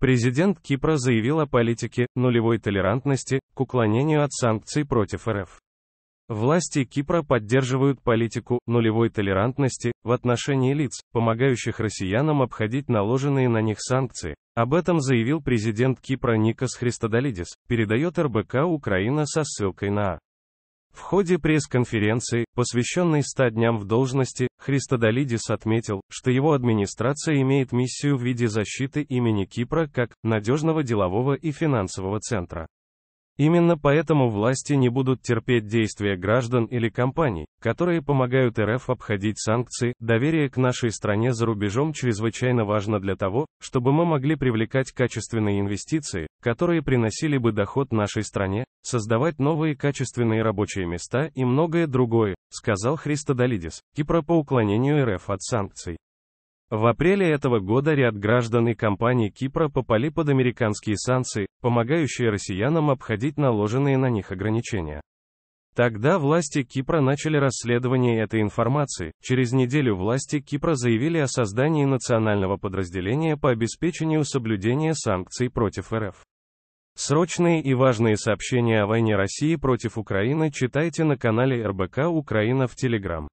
Президент Кипра заявил о политике нулевой толерантности к уклонению от санкций против РФ. Власти Кипра поддерживают политику нулевой толерантности в отношении лиц, помогающих россиянам обходить наложенные на них санкции. Об этом заявил президент Кипра Никос Христодолидис, передает РБК Украина со ссылкой на А. В ходе пресс-конференции, посвященной 100 дням в должности, Христодолидис отметил, что его администрация имеет миссию в виде защиты имени Кипра как надежного делового и финансового центра. Именно поэтому власти не будут терпеть действия граждан или компаний, которые помогают РФ обходить санкции. Доверие к нашей стране за рубежом чрезвычайно важно для того, чтобы мы могли привлекать качественные инвестиции, которые приносили бы доход нашей стране, создавать новые качественные рабочие места и многое другое, сказал Христодолидис, Кипра по уклонению РФ от санкций. В апреле этого года ряд граждан и компаний Кипра попали под американские санкции, помогающие россиянам обходить наложенные на них ограничения. Тогда власти Кипра начали расследование этой информации. Через неделю власти Кипра заявили о создании национального подразделения по обеспечению соблюдения санкций против РФ. Срочные и важные сообщения о войне России против Украины читайте на канале РБК Украина в Телеграм.